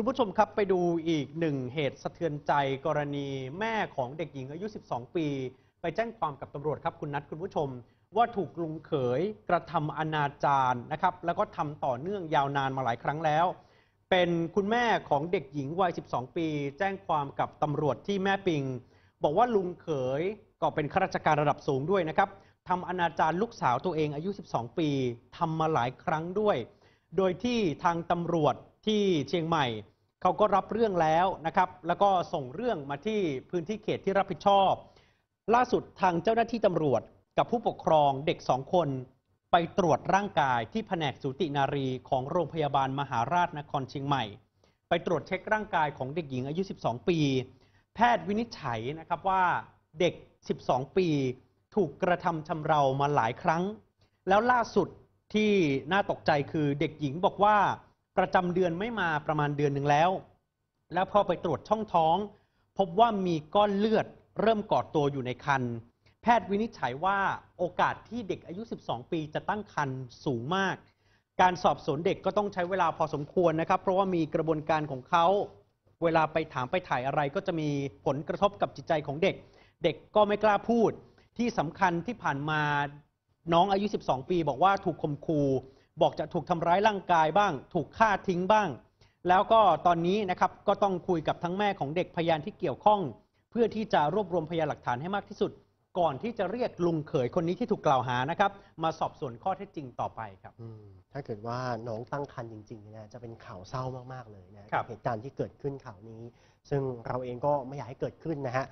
คุณผู้ชมครับ ไปดูอีกหนึ่งเหตุสะเทือนใจกรณีแม่ของเด็กหญิงอายุ 12 ปี ไปแจ้งความกับตำรวจครับคุณนัทคุณผู้ชม ว่าถูก ลุงเขยกระทำอนาจารนะครับแล้วก็ทำต่อเนื่องยาวนานมาหลายครั้งแล้ว เป็นคุณแม่ของเด็กหญิงวัย 12 ปี แจ้งความกับตำรวจที่แม่ปิง บอกว่าลุงเขยก็เป็นข้าราชการระดับสูงด้วยนะครับทำอนาจารลูกสาวตัวเองอายุ 12 ปีทำมาหลายครั้งด้วย โดยที่ทางตำรวจที่เชียงใหม่เขาก็รับเรื่องแล้วนะครับแล้วก็ส่งเรื่องมาที่พื้นที่เขตที่รับผิดชอบ ล่าสุดทางเจ้าหน้าที่ตำรวจกับผู้ปกครองเด็กสองคนไปตรวจร่างกายที่แผนกสูตินารีของโรงพยาบาลมหาราชนครเชียงใหม่ ไปตรวจเช็คร่างกายของเด็กหญิงอายุ 12 ปี แพทย์วินิจฉัยนะครับว่าเด็ก 12 ปีถูกกระทำชำเรามาหลายครั้ง แล้วล่าสุดที่น่าตกใจคือเด็กหญิงบอกว่าประจำเดือนไม่มาประมาณเดือนหนึ่งแล้ว แล้วพอไปตรวจช่องท้อง พบว่ามีก้อนเลือดเริ่มก่อตัวอยู่ในคันแพทย์วินิจฉัยว่าโอกาสที่เด็กอายุ 12 ปีจะตั้งครรภ์สูงมาก การสอบสวนเด็กก็ต้องใช้เวลาพอสมควรนะครับ เพราะว่ามีกระบวนการของเขาเวลาไปถามไปถ่ายอะไร ก็จะมีผลกระทบกับจิตใจของเด็ก เด็กก็ไม่กล้าพูด ที่สำคัญที่ผ่านมาน้องอายุ 12 ปี บอกว่าถูกข่มขู่บอกจะถูกทำร้ายร่างกายบ้าง ถูกฆ่าทิ้งบ้าง แล้วก็ตอนนี้นะครับก็ต้องคุยกับทั้งแม่ของเด็กพยานที่เกี่ยวข้อง เพื่อที่จะรวบรวมพยานหลักฐานให้มากที่สุด ก่อนที่จะเรียกลุงเขยคนนี้ที่ถูกกล่าวหานะครับ มาสอบสวนข้อเท็จจริงต่อไปครับถ้าเกิดว่าน้องตั้งครรภ์จริงๆนะจะเป็นข่าวเศร้ามากๆเลยนะเหตุการณ์ที่เกิดขึ้นข่าวนี้ ซึ่งเราเองก็ไม่อยากให้เกิดขึ้นนะฮะ